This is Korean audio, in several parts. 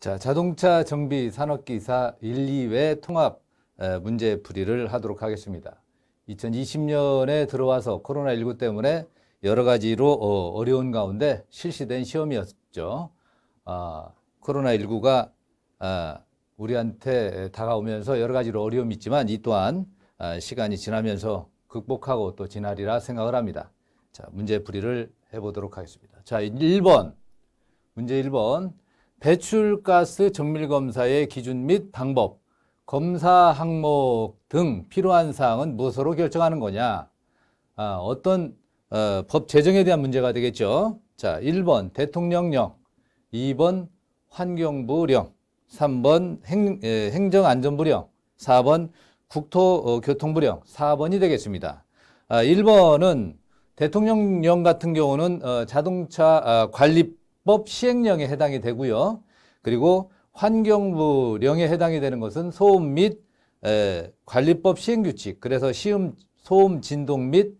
자, 자동차 정비 산업기사 1, 2회 통합 문제 풀이를 하도록 하겠습니다. 2020년에 들어와서 코로나19 때문에 여러 가지로 어, 어려운 가운데 실시된 시험이었죠. 아, 코로나19가 아, 우리한테 다가오면서 여러 가지로 어려움이 있지만 이 또한 아, 시간이 지나면서 극복하고 또 지나리라 생각을 합니다. 자, 문제 풀이를 해보도록 하겠습니다. 자, 1번. 문제 1번. 배출가스 정밀검사의 기준 및 방법, 검사 항목 등 필요한 사항은 무엇으로 결정하는 거냐. 아, 어떤 어, 법 제정에 대한 문제가 되겠죠. 자, 1번 대통령령, 2번 환경부령, 3번 행, 에, 행정안전부령, 4번 국토교통부령, 어, 4번이 되겠습니다. 아, 1번은 대통령령 같은 경우는 어, 자동차 아, 관리 법 시행령에 해당이 되고요. 그리고 환경부령에 해당이 되는 것은 소음 및 관리법 시행규칙 그래서 시음 소음 진동 및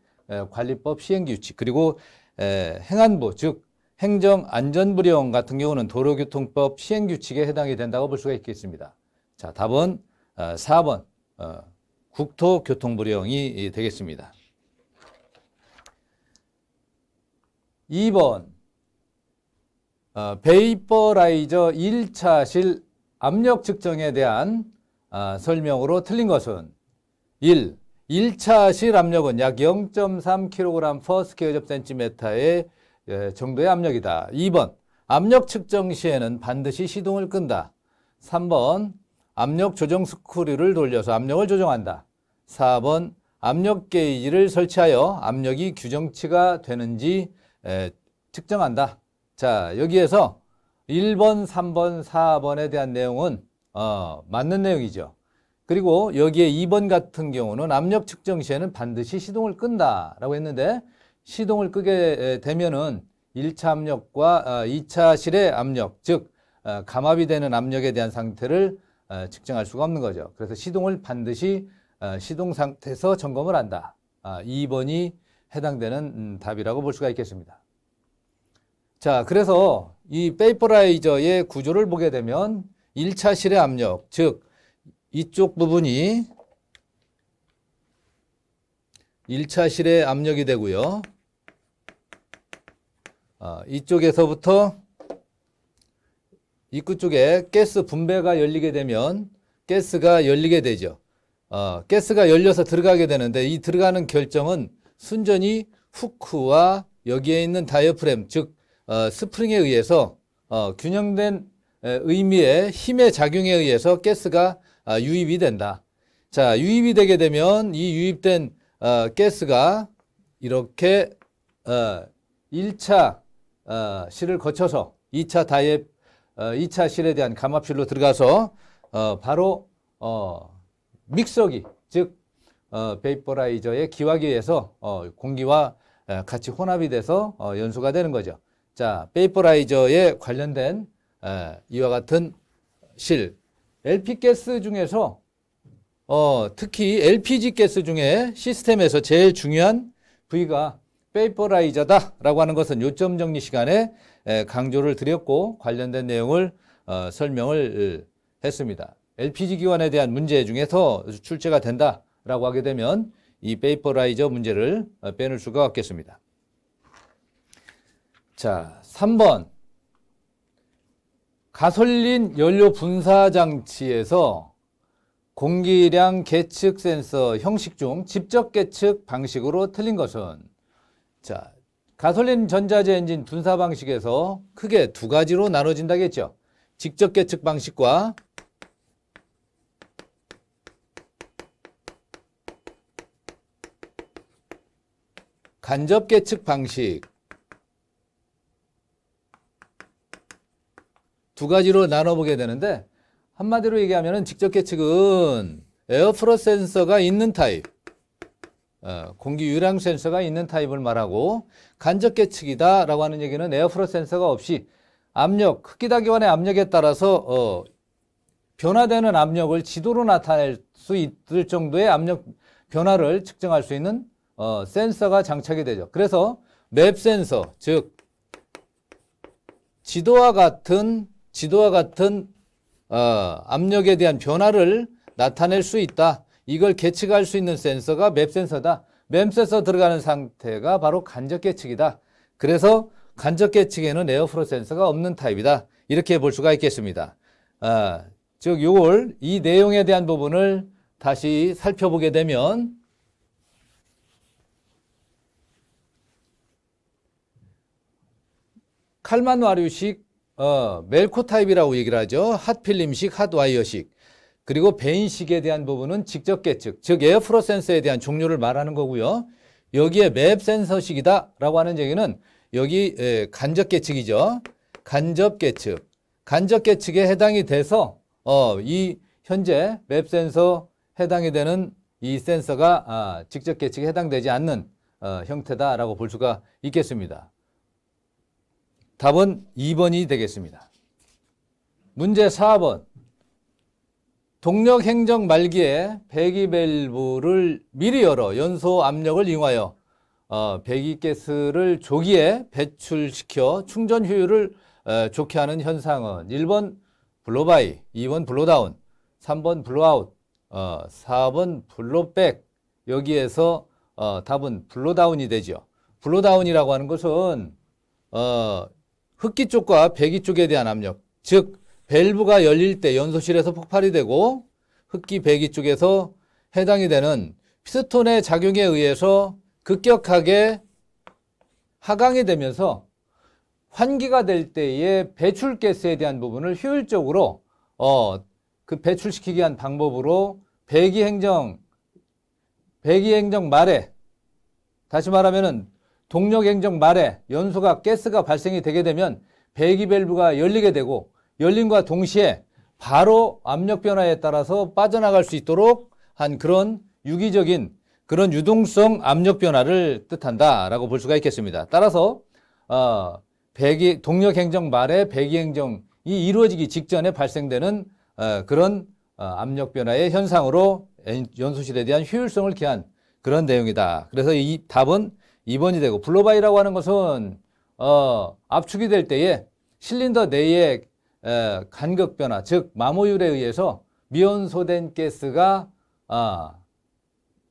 관리법 시행규칙 그리고 행안부 즉 행정안전부령 같은 경우는 도로교통법 시행규칙에 해당이 된다고 볼 수가 있겠습니다. 자 답은 4번 어, 어, 국토교통부령이 되겠습니다. 2번 어, 베이퍼라이저 1차실 압력 측정에 대한 어, 설명으로 틀린 것은 1. 1차실 압력은 약 0.3kg/sqcm의 예, 정도의 압력이다. 2번. 압력 측정 시에는 반드시 시동을 끈다. 3번. 압력 조정 스크류를 돌려서 압력을 조정한다. 4번. 압력 게이지를 설치하여 압력이 규정치가 되는지 측정한다. 자, 여기에서 1번, 3번, 4번에 대한 내용은 어, 맞는 내용이죠. 그리고 여기에 2번 같은 경우는 압력 측정 시에는 반드시 시동을 끈다 라고 했는데 시동을 끄게 되면은 1차 압력과 2차 어, 실의 압력 즉 어, 감압이 되는 압력에 대한 상태를 어, 측정할 수가 없는 거죠. 그래서 시동을 반드시 시동 상태에서 점검을 한다. 2번이 아, 해당되는 음, 답이라고 볼 수가 있겠습니다. 자, 그래서 이 페이퍼라이저의 구조를 보게 되면 1차 실의 압력, 즉 이쪽 부분이 1차 실의 압력이 되고요. 아, 이쪽에서부터 입구 쪽에 가스 분배가 열리게 되면 가스가 열리게 되죠. 어, 가스가 열려서 들어가게 되는데 이 들어가는 결정은 순전히 후크와 여기에 있는 다이어프램 즉 어, 스프링에 의해서 어, 균형된 의미의 힘의 작용에 의해서 가스가 어, 유입이 된다. 자, 유입이 되게 되면 이 유입된 어, 가스가 이렇게 어, 1차 어, 실을 거쳐서 2차 다이앱 어, 2차 실에 대한 감압실로 들어가서 어, 바로 어, 믹서기 즉 어, 베이퍼라이저의 기화기에서 어, 공기와 같이 혼합이 돼서 어, 연소가 되는 거죠. 자, 페이퍼라이저에 관련된 에, 이와 같은 실 LP 가스 중에서 어, 특히 LPG 가스 중에 시스템에서 제일 중요한 부위가 페이퍼라이저다라고 하는 것은 요점 정리 시간에 강조를 드렸고 관련된 내용을 어, 설명을 했습니다. LPG 기관에 대한 문제 중에서 출제가 된다라고 하게 되면 이 페이퍼라이저 문제를 어, 빼놓을 수가 없겠습니다. 자, 3번. 가솔린 연료 분사 장치에서 공기량 계측 센서 형식 중 직접 계측 방식으로 틀린 것은 자, 가솔린 전자제 엔진 분사 방식에서 크게 두 가지로 나눠진다겠죠. 직접 계측 방식과 간접 계측 방식 두 가지로 나눠보게 되는데 한마디로 얘기하면 직접 계측은 에어프로 센서가 있는 타입 어, 공기 유량 센서가 있는 타입을 말하고 간접 계측이다 라고 하는 얘기는 에어프로 센서가 없이 압력, 흡기다기관의 압력에 따라서 어, 변화되는 압력을 지도로 나타낼 수 있을 정도의 압력 변화를 측정할 수 있는 어, 센서가 장착이 되죠. 그래서 맵 센서, 즉 지도와 같은 지도와 같은 어, 압력에 대한 변화를 나타낼 수 있다. 이걸 계측할 수 있는 센서가 맵 센서다. 맵 센서 들어가는 상태가 바로 간접 계측이다. 그래서 간접 계측에는 에어프로 센서가 없는 타입이다. 이렇게 볼 수가 있겠습니다. 아, 즉 요걸 이 내용에 대한 부분을 다시 살펴보게 되면 칼만 와류식 어, 멜코타입이라고 얘기를 하죠. 핫필름식, 핫와이어식. 그리고 베인식에 대한 부분은 직접 계측, 즉 에어프로 센서에 대한 종류를 말하는 거고요. 여기에 맵 센서식이다라고 하는 얘기는 여기 에, 간접 계측이죠. 간접 계측. 간접 계측에 해당이 돼서 어, 이 현재 맵 센서 해당이 되는 이 센서가 아, 직접 계측에 해당되지 않는 어, 형태다라고 볼 수가 있겠습니다. 답은 2번이 되겠습니다. 문제 4번. 동력 행정 말기에 배기 밸브를 미리 열어 연소 압력을 이용하여 어, 배기 가스를 조기에 배출시켜 충전 효율을 어, 좋게 하는 현상은 1번 블로바이, 2번 블로다운, 3번 블로아웃, 4번 어, 블로백. 여기에서 답은 블로다운이 되죠. 블로다운이라고 하는 것은 어, 흡기 쪽과 배기 쪽에 대한 압력, 즉 밸브가 열릴 때 연소실에서 폭발이 되고 흡기 배기 쪽에서 해당이 되는 피스톤의 작용에 의해서 급격하게 하강이 되면서 환기가 될 때의 배출개스에 대한 부분을 효율적으로 어, 그 배출시키기 위한 방법으로 배기행정 배기행정 말에 다시 말하면은 동력행정 말에 연소가 가스가 발생이 되게 되면 배기밸브가 열리게 되고 열림과 동시에 바로 압력 변화에 따라서 빠져나갈 수 있도록 한 그런 유기적인 그런 유동성 압력 변화를 뜻한다라고 볼 수가 있겠습니다. 따라서 어, 배기 동력행정 말에 배기행정이 이루어지기 직전에 발생되는 어, 그런 어, 압력 변화의 현상으로 연소실에 대한 효율성을 기한 그런 내용이다. 그래서 이 답은 2번이 되고 블로바이라고 하는 것은 어, 압축이 될 때에 실린더 내의 에, 간격 변화, 즉 마모율에 의해서 미온소된 가스가 아,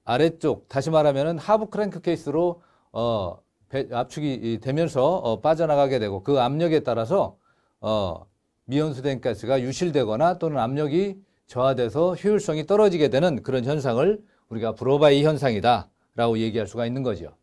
아래쪽, 다시 말하면 하부 크랭크 케이스로 어, 배, 압축이 되면서 어, 빠져나가게 되고 그 압력에 따라서 어, 미온소된 가스가 유실되거나 또는 압력이 저하돼서 효율성이 떨어지게 되는 그런 현상을 우리가 브로바이 현상이다 라고 얘기할 수가 있는 거죠.